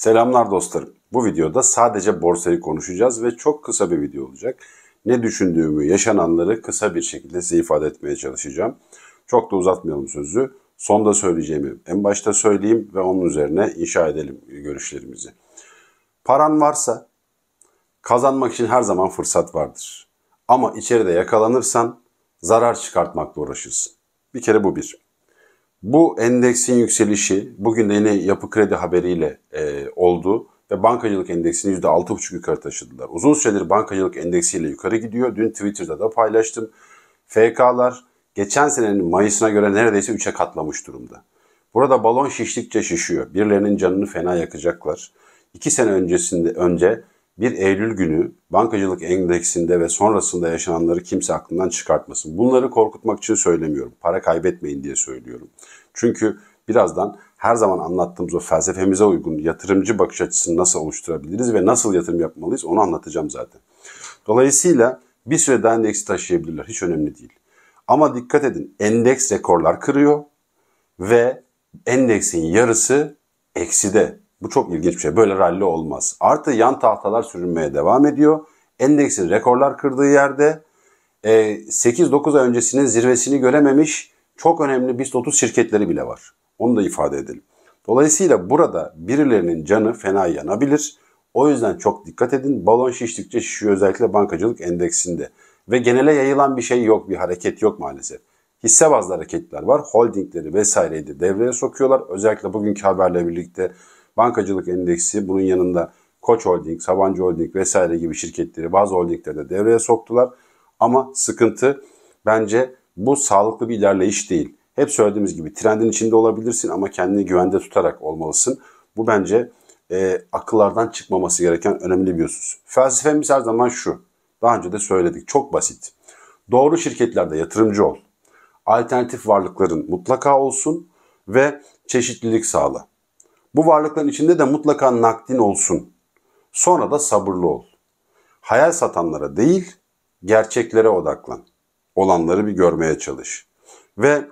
Selamlar dostlarım. Bu videoda sadece borsayı konuşacağız ve çok kısa bir video olacak. Ne düşündüğümü, yaşananları kısa bir şekilde size ifade etmeye çalışacağım. Çok da uzatmayalım sözü. Sonda söyleyeceğimi en başta söyleyeyim ve onun üzerine inşa edelim görüşlerimizi. Paran varsa kazanmak için her zaman fırsat vardır. Ama içeride yakalanırsan zarar çıkartmakla uğraşırsın. Bir kere bu bir. Bu endeksin yükselişi bugün de yine yapı kredi haberiyle e, oldu ve bankacılık endeksini %6,5 yukarı taşıdılar. Uzun süredir bankacılık endeksiyle yukarı gidiyor. Dün Twitter'da da paylaştım. FK'lar geçen senenin Mayıs'ına göre neredeyse 3'e katlamış durumda. Burada balon şiştikçe şişiyor. Birilerinin canını fena yakacaklar. 2 sene öncesinde önce 1 Eylül günü bankacılık endeksinde ve sonrasında yaşananları kimse aklından çıkartmasın. Bunları korkutmak için söylemiyorum. Para kaybetmeyin diye söylüyorum. Çünkü birazdan her zaman anlattığımız o felsefemize uygun yatırımcı bakış açısını nasıl oluşturabiliriz ve nasıl yatırım yapmalıyız onu anlatacağım zaten. Dolayısıyla bir süre daha endeksi taşıyabilirler. Hiç önemli değil. Ama dikkat edin endeks rekorlar kırıyor ve endeksin yarısı ekside. Bu çok ilginç bir şey. Böyle ralli olmaz. Artı yan tahtalar sürünmeye devam ediyor. Endeksin rekorlar kırdığı yerde 8-9 e, ay öncesinin zirvesini görememiş çok önemli BIST 30 şirketleri bile var. Onu da ifade edelim. Dolayısıyla burada birilerinin canı fena yanabilir. O yüzden çok dikkat edin. Balon şiştikçe şişiyor özellikle bankacılık endeksinde. Ve genele yayılan bir şey yok, bir hareket yok maalesef. Hisse bazlı hareketler var. Holdingleri vesaireyi de devreye sokuyorlar. Özellikle bugünkü haberle birlikte Bankacılık endeksi bunun yanında Koç Holding, Sabancı Holding vesaire gibi şirketleri bazı holdingleri de devreye soktular. Ama sıkıntı bence bu sağlıklı bir ilerleyiş değil. Hep söylediğimiz gibi trendin içinde olabilirsin ama kendini güvende tutarak olmalısın. Bu bence e, akıllardan çıkmaması gereken önemli bir husus. Felsefemiz her zaman şu. Daha önce de söyledik. Çok basit. Doğru şirketlerde yatırımcı ol. Alternatif varlıkların mutlaka olsun ve çeşitlilik sağla. Bu varlıkların içinde de mutlaka nakdin olsun. Sonra da sabırlı ol. Hayal satanlara değil, gerçeklere odaklan. Olanları bir görmeye çalış. Ve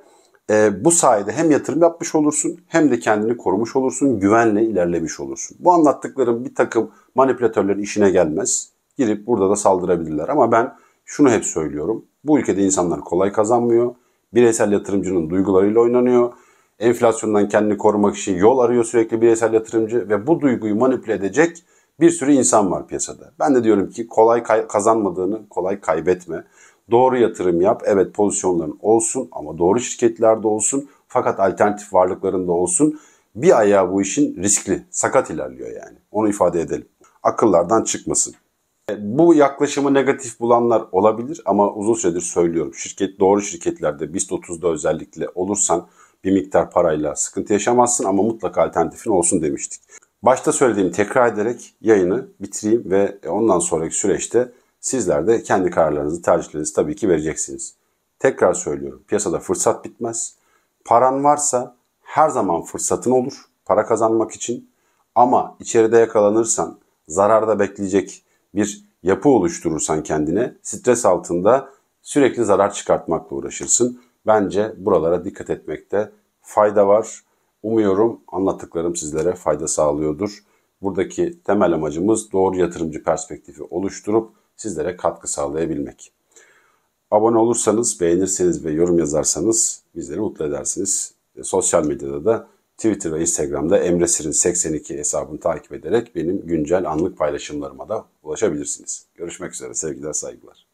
e, bu sayede hem yatırım yapmış olursun hem de kendini korumuş olursun, güvenle ilerlemiş olursun. Bu anlattıklarım bir takım manipülatörlerin işine gelmez. Girip burada da saldırabilirler. Ama ben şunu hep söylüyorum. Bu ülkede insanlar kolay kazanmıyor. Bireysel yatırımcının duygularıyla oynanıyor enflasyondan kendini korumak için yol arıyor sürekli bireysel yatırımcı ve bu duyguyu manipüle edecek bir sürü insan var piyasada. Ben de diyorum ki kolay kazanmadığını kolay kaybetme. Doğru yatırım yap. Evet pozisyonların olsun ama doğru şirketlerde olsun. Fakat alternatif varlıklarında olsun. Bir ayağı bu işin riskli, sakat ilerliyor yani. Onu ifade edelim. Akıllardan çıkmasın. E, bu yaklaşımı negatif bulanlar olabilir ama uzun süredir söylüyorum. Şirket doğru şirketlerde BIST 30'da özellikle olursan bir miktar parayla sıkıntı yaşamazsın ama mutlaka alternatifin olsun demiştik. Başta söylediğimi tekrar ederek yayını bitireyim ve ondan sonraki süreçte sizler de kendi kararlarınızı, tercihlerinizi tabii ki vereceksiniz. Tekrar söylüyorum piyasada fırsat bitmez. Paran varsa her zaman fırsatın olur para kazanmak için ama içeride yakalanırsan, zararda bekleyecek bir yapı oluşturursan kendine stres altında sürekli zarar çıkartmakla uğraşırsın. Bence buralara dikkat etmekte fayda var. Umuyorum anlattıklarım sizlere fayda sağlıyordur. Buradaki temel amacımız doğru yatırımcı perspektifi oluşturup sizlere katkı sağlayabilmek. Abone olursanız, beğenirseniz ve yorum yazarsanız bizleri mutlu edersiniz. E, sosyal medyada da Twitter ve Instagram'da Emre Sirin 82 hesabını takip ederek benim güncel anlık paylaşımlarıma da ulaşabilirsiniz. Görüşmek üzere sevgiler saygılar.